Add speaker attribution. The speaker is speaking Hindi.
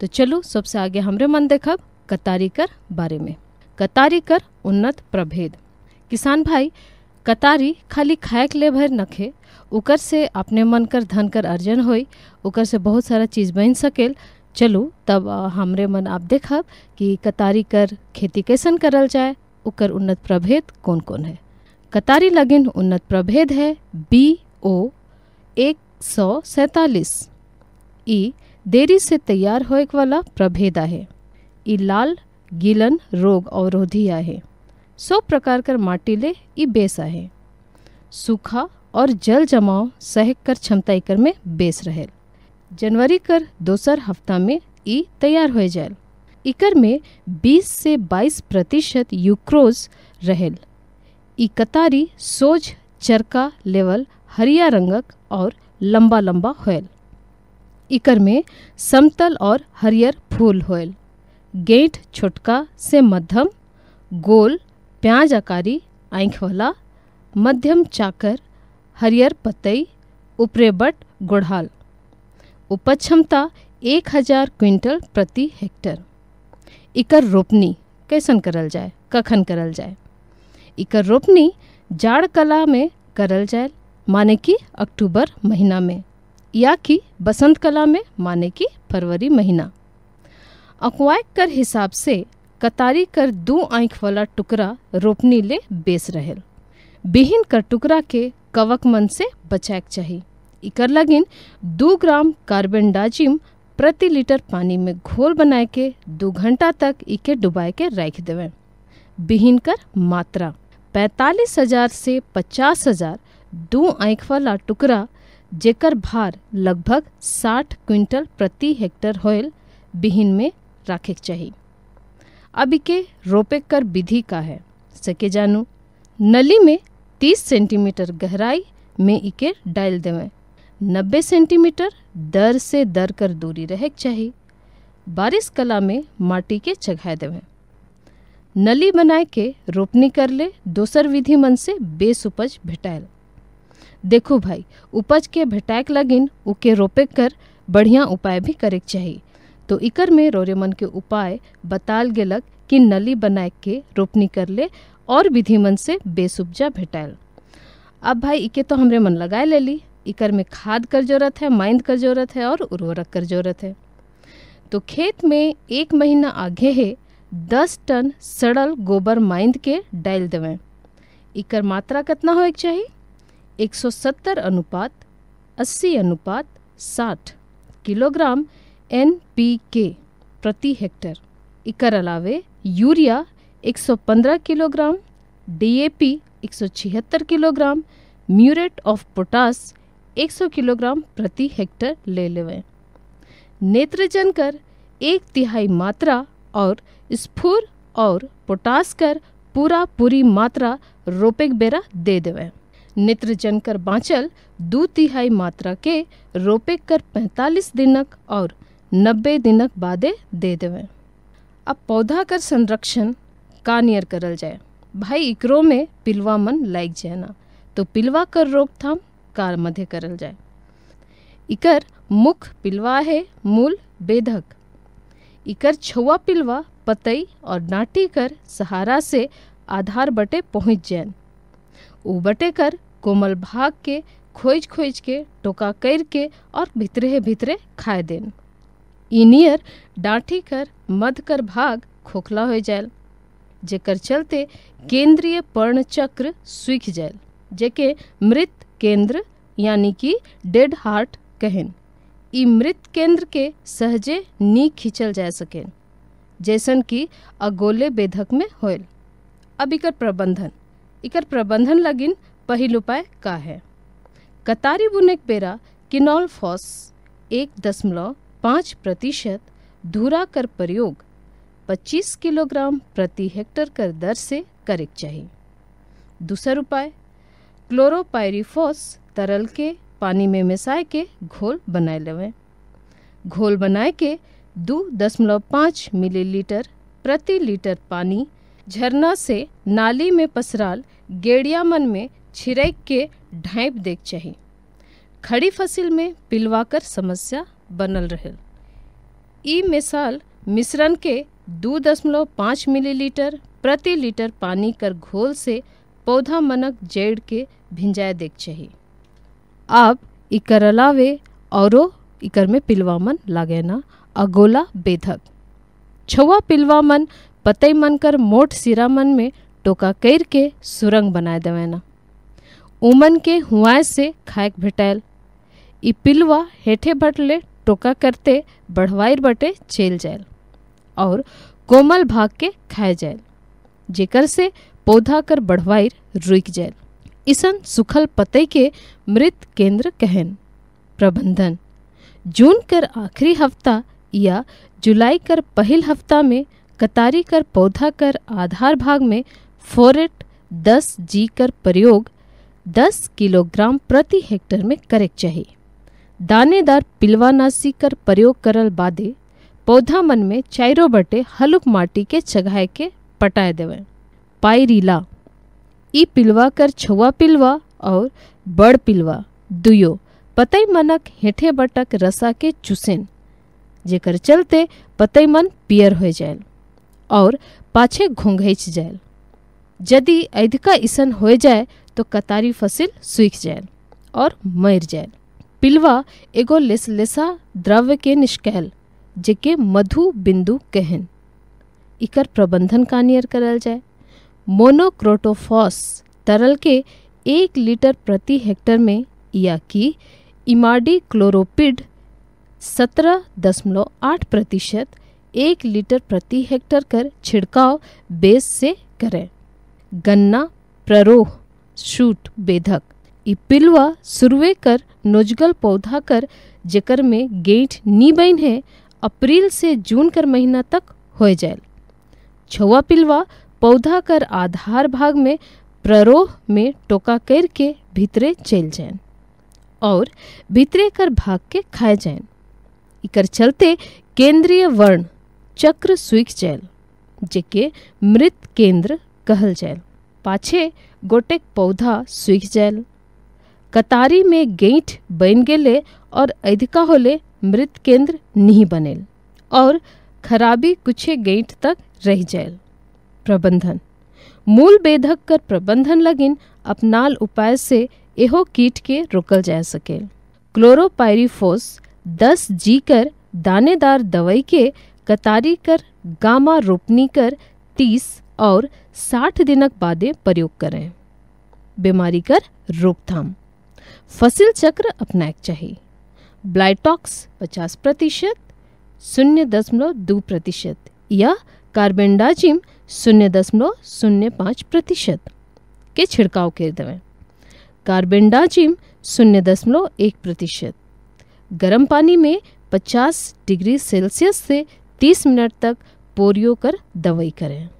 Speaker 1: तो चलू सबसे आगे हमरे मन देखब कतारी कर बारे में कतारी कर उन्नत प्रभेद किसान भाई कतारी खाली खाए के लिए भर नखे उकर से अपने मन कर धन कर अर्जन होई उकर से बहुत सारा चीज़ बन सकेल चलू तब हमरे मन आप देखब कि कतारी कर खेती कैसन करल जाए उकर उन्नत प्रभेद कौन कौन है कतारी लगिन उन्नत प्रभेद है बी ओ एक सौ सैंतालीस ई देरी से तैयार होए वाला प्रभेद है ई लाल गिलन रोग अवरोधी है सौ प्रकार कर माटी ई बेस है सूखा और जल जमाव सह कर क्षमता एकर में बेस रहे जनवरी कर दोसर हफ्ता में ई तैयार हो जाए इकर में 20 से 22 प्रतिशत यूक्रोज रहेल ई कतारी सोज चरका लेवल हरिया रंगक और लंबा लंबा होल इकर में समतल और हरियर फूल होल गेंट छोटका से मध्यम गोल प्याज आकारी आँख वाला मध्यम चाकर हरियर पतई उपरे बट गोढ़ाल उपज क्षमता एक हजार क्विंटल प्रति हेक्टर इकर रोपनी कैसन करल जाए कखन करल जाए इकर रोपनी जाड़ कला में करल जाए माने कि अक्टूबर महीना में या कि बसंत कला में माने कि फरवरी महीना अकवाय कर हिसाब से कतारी कर दो आँख वाला टुकड़ा रोपनी ले बेस रहे बिहिन कर टुकड़ा के कवक मन से बचाक चाहिए इकर लगिन दो ग्राम कार्बन डाजिम प्रति लीटर पानी में घोल बनाए के दो घंटा तक इके डुबाए के रख देवे बिहिन कर मात्रा पैंतालीस हजार से पचास हजार दो आँख वाला टुकड़ा जेकर भार लगभग 60 क्विंटल प्रति हेक्टर होयल बिहिन में रखे चाहिए अब के रोपे कर विधि का है सके जानू नली में 30 सेंटीमीटर गहराई में इके डाल देवे 90 सेंटीमीटर दर से दर कर दूरी रहे चाहिए बारिश कला में माटी के चघा देवे नली बनाए के रोपनी कर ले दोसर विधि मन से बेस उपज भेटायल देखो भाई उपज के भेटाक लगिन उके रोपे कर बढ़िया उपाय भी करे चाहिए तो इकर में रोरेमन के उपाय बताल गलक कि नली बनाए के रोपनी कर ले और विधिमन से बेसुपजा भेटायल अब भाई इके तो हमरे मन लगाए ले ली इकर में खाद कर जरूरत है माइंद कर जरूरत है और उर्वरक कर जरूरत है तो खेत में एक महीना आगे है दस टन सड़ल गोबर माइंद के डाल देवें इकर मात्रा कितना हो चाहिए 170 अनुपात 80 अनुपात 60 किलोग्राम एन पी के प्रति हेक्टर इकर अलावे urea 115 kilogram DAP 176 kilogram muriate of potash 100 kilogram प्रति हेक्टर ले लेवें नेत्रजन कर एक तिहाई मात्रा और स्फूर और पोटास कर पूरा पूरी मात्रा रोपेक बेरा दे देवें नेत्र जनकर बाँचल दू तिहाई मात्रा के रोपे कर पैंतालीस दिनक और नब्बे दिनक बादे दे देवे अब पौधा कर संरक्षण कानियर करल जाए भाई इकरो में पिलवा मन लाइक जाए ना तो पिलवा कर रोकथाम कार मध्य करल जाए इकर मुख पिलवा है मूल बेधक इकर छुआ पिलवा पतई और नाटी कर सहारा से आधार बटे पहुँच जाए उबटे कर कोमल भाग के खोज खोज के टोका कर के और भितरे भितरे खाए देन इनियर डांठी कर मध कर भाग खोखला हो जाए जेकर चलते केंद्रीय पर्ण चक्र सूख जाए जेके मृत केंद्र यानी कि डेड हार्ट कहन इ मृत केंद्र के सहजे नी खींचल जा सकें जैसन कि अगोले बेधक में होल अब इकर प्रबंधन इकर प्रबंधन लगिन पहल उपाय का है कतारी बुनेक बेरा किनोल फॉस एक दशमलव पाँच प्रतिशत धूरा कर प्रयोग 25 किलोग्राम प्रति हेक्टर कर दर से करेक चाहिए दूसर उपाय क्लोरोपायरिफॉस तरल के पानी में मिसाए के घोल बनाए लेवे घोल बनाए के दो दशमलव पाँच मिलीलीटर प्रति लीटर पानी झरना से नाली में पसराल गेड़िया मन में छिरैक के ढाँप देख चाहिए खड़ी फसिल में पिलवाकर समस्या बनल रहल ई मिसाल मिश्रण के दू दशमलव पाँच मिलीलीटर प्रति लीटर पानी कर घोल से पौधा मनक जड़ के भिंजाय देख चाहिए अब इकर अलावे औरो इकर में पिलवामन लागे ना अगोला बेधक छुआ पिलवामन पतई मन कर मोट सिरा मन में टोका कर के सुरंग बनाए देवेना उमन के हुआए से खाएक भेटायल इ पिलवा हेठे बटले टोका करते बढ़वाइर बटे चल जाए और कोमल भाग के खाए जायल जेकर से पौधा कर बढ़वाइर रुक जाए इसन सुखल पतई के मृत केंद्र कहन प्रबंधन जून कर आखिरी हफ्ता या जुलाई कर पहल हफ्ता में कतारी कर पौधा कर आधार भाग में फोरेट 10 जी कर प्रयोग 10 किलोग्राम प्रति हेक्टर में करे चाहिए दानेदार पिलवानासी कर प्रयोग करल बादे पौधा मन में चारों बटे हलुक माटी के चघाए के पटाए देवे पायरीला ई पिलवा कर छुआ पिलवा और बड़ पिलवा दुयो पतई मनक हेठे बटक रसा के चुसेन जेकर चलते पतई मन पियर हो जाए और पाछे घोंघच जाए यदि अधिका ईसन हो जाए तो कतारी फसिल सूख जाए और मर जाए पिलवा एगो लेसलेसा द्रव्य के निष्कहल जेके मधु बिंदु कहन इकर प्रबंधन कानियर करल जाए मोनोक्रोटोफॉस तरल के एक लीटर प्रति हेक्टर में या कि इमाडी क्लोरोपिड सत्रह दशमलव आठ प्रतिशत एक लीटर प्रति हेक्टर कर छिड़काव बेस से करें गन्ना प्ररोह शूट बेधक इपिलवा पिलवा सुरवे कर नोजगल पौधा कर जकर में गेंठ नी बन है अप्रैल से जून कर महीना तक हो जाए छवा पिलवा पौधा कर आधार भाग में प्ररोह में टोका करके भीतरे चल जाए और भीतरे कर भाग के खाए जाए इकर चलते केंद्रीय वर्ण चक्र સ્વિક जाएल जेके मृत केंद्र कहल કહલ पाछे गोटेक पौधा सूख जाएल कतारी में गेंठ बन गेले और अधिका होले मृत केंद्र नहीं बनेल और खराबी कुछे गेंठ तक रह जाए प्रबंधन मूल बेधक कर प्रबंधन लगिन अपनाल उपाय से एहो कीट के रोकल जा सके क्लोरोपायरिफोस दस जी कर दानेदार दवाई के कतारी कर गामा रोपनी कर तीस और साठ दिनक बादे प्रयोग करें बीमारी कर रोकथाम फसिल चक्र अपनाएक चाहिए ब्लाइटॉक्स 50 प्रतिशत शून्य दशमलव दो प्रतिशत या कार्बेंडाजिम शून्य दशमलव शून्य पाँच प्रतिशत के छिड़काव कर देवें कार्बेंडाजिम शून्य दशमलव एक प्रतिशत गर्म पानी में 50 डिग्री सेल्सियस से तीस मिनट तक पोरियो कर दवाई करें